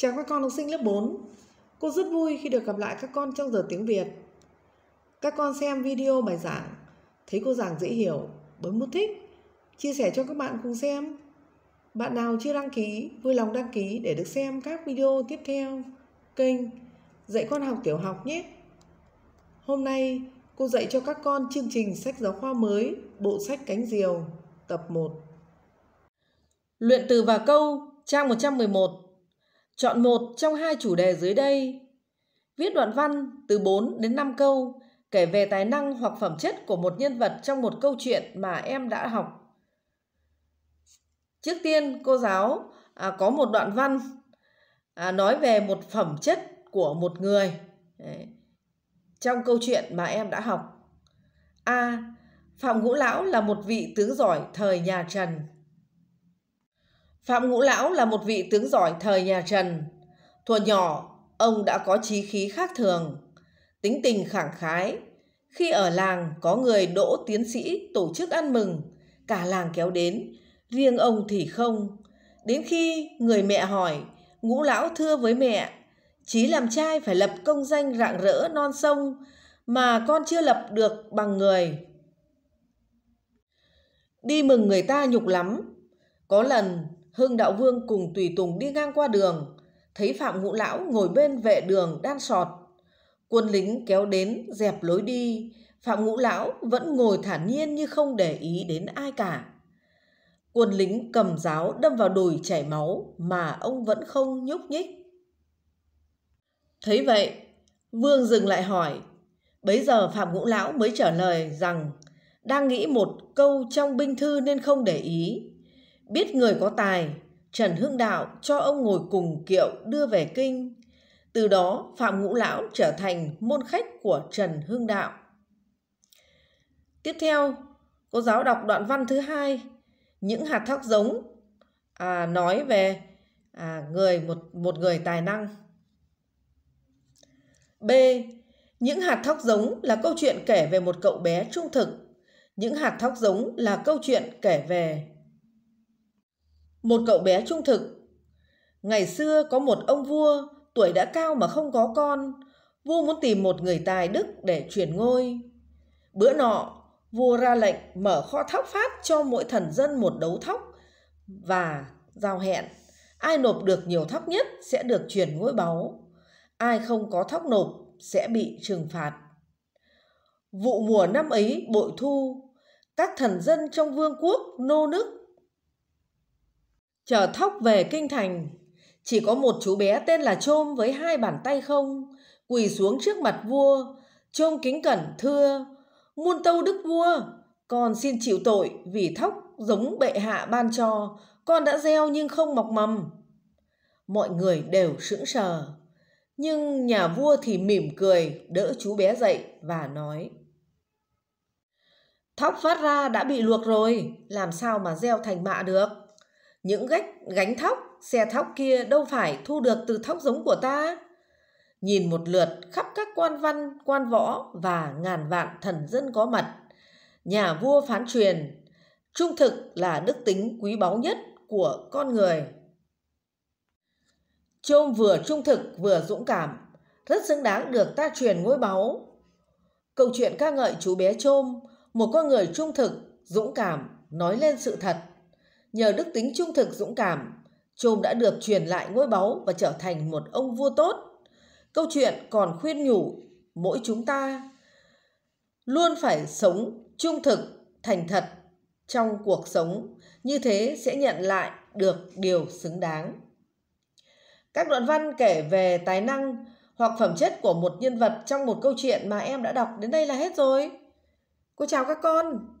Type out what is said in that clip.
Chào các con học sinh lớp 4. Cô rất vui khi được gặp lại các con trong giờ tiếng Việt. Các con xem video bài giảng, thấy cô giảng dễ hiểu, bấm nút thích, chia sẻ cho các bạn cùng xem. Bạn nào chưa đăng ký, vui lòng đăng ký để được xem các video tiếp theo kênh Dạy con học tiểu học nhé. Hôm nay cô dạy cho các con chương trình sách giáo khoa mới, bộ sách cánh diều, tập 1. Luyện từ và câu, trang 111 Chọn một trong hai chủ đề dưới đây. Viết đoạn văn từ 4 đến 5 câu kể về tài năng hoặc phẩm chất của một nhân vật trong một câu chuyện mà em đã học. Trước tiên, cô giáo à, có một đoạn văn à, nói về một phẩm chất của một người Đấy. trong câu chuyện mà em đã học. A. Phạm Ngũ Lão là một vị tướng giỏi thời nhà Trần Phạm Ngũ Lão là một vị tướng giỏi thời nhà Trần. Thuở nhỏ, ông đã có trí khí khác thường, tính tình khẳng khái. Khi ở làng có người đỗ tiến sĩ tổ chức ăn mừng, cả làng kéo đến, riêng ông thì không. Đến khi người mẹ hỏi, Ngũ Lão thưa với mẹ, chí làm trai phải lập công danh rạng rỡ non sông mà con chưa lập được bằng người. Đi mừng người ta nhục lắm. Có lần Hưng Đạo Vương cùng Tùy Tùng đi ngang qua đường, thấy Phạm Ngũ Lão ngồi bên vệ đường đan sọt. Quân lính kéo đến dẹp lối đi, Phạm Ngũ Lão vẫn ngồi thản nhiên như không để ý đến ai cả. Quân lính cầm giáo đâm vào đùi chảy máu mà ông vẫn không nhúc nhích. Thấy vậy, Vương dừng lại hỏi. Bấy giờ Phạm Ngũ Lão mới trả lời rằng đang nghĩ một câu trong binh thư nên không để ý biết người có tài, Trần Hưng Đạo cho ông ngồi cùng kiệu đưa về kinh. Từ đó Phạm Ngũ Lão trở thành môn khách của Trần Hưng Đạo. Tiếp theo, cô giáo đọc đoạn văn thứ hai, những hạt thóc giống à, nói về à, người một một người tài năng. B. Những hạt thóc giống là câu chuyện kể về một cậu bé trung thực. Những hạt thóc giống là câu chuyện kể về một cậu bé trung thực. Ngày xưa có một ông vua, tuổi đã cao mà không có con, vua muốn tìm một người tài đức để truyền ngôi. Bữa nọ, vua ra lệnh mở kho thóc phát cho mỗi thần dân một đấu thóc và giao hẹn. Ai nộp được nhiều thóc nhất sẽ được truyền ngôi báu. Ai không có thóc nộp sẽ bị trừng phạt. Vụ mùa năm ấy bội thu, các thần dân trong vương quốc nô nức Chở thóc về kinh thành, chỉ có một chú bé tên là Trôm với hai bàn tay không, quỳ xuống trước mặt vua. Trôm kính cẩn thưa, muôn tâu đức vua, con xin chịu tội vì thóc giống bệ hạ ban cho, con đã gieo nhưng không mọc mầm. Mọi người đều sững sờ, nhưng nhà vua thì mỉm cười đỡ chú bé dậy và nói. Thóc phát ra đã bị luộc rồi, làm sao mà gieo thành mạ được? Những gách gánh thóc, xe thóc kia đâu phải thu được từ thóc giống của ta. Nhìn một lượt khắp các quan văn, quan võ và ngàn vạn thần dân có mặt. Nhà vua phán truyền, trung thực là đức tính quý báu nhất của con người. Trôm vừa trung thực vừa dũng cảm, rất xứng đáng được ta truyền ngôi báu. Câu chuyện ca ngợi chú bé Trôm, một con người trung thực, dũng cảm, nói lên sự thật Nhờ đức tính trung thực dũng cảm, Trôm đã được truyền lại ngôi báu và trở thành một ông vua tốt. Câu chuyện còn khuyên nhủ mỗi chúng ta luôn phải sống trung thực, thành thật trong cuộc sống, như thế sẽ nhận lại được điều xứng đáng. Các đoạn văn kể về tài năng hoặc phẩm chất của một nhân vật trong một câu chuyện mà em đã đọc đến đây là hết rồi. Cô chào các con.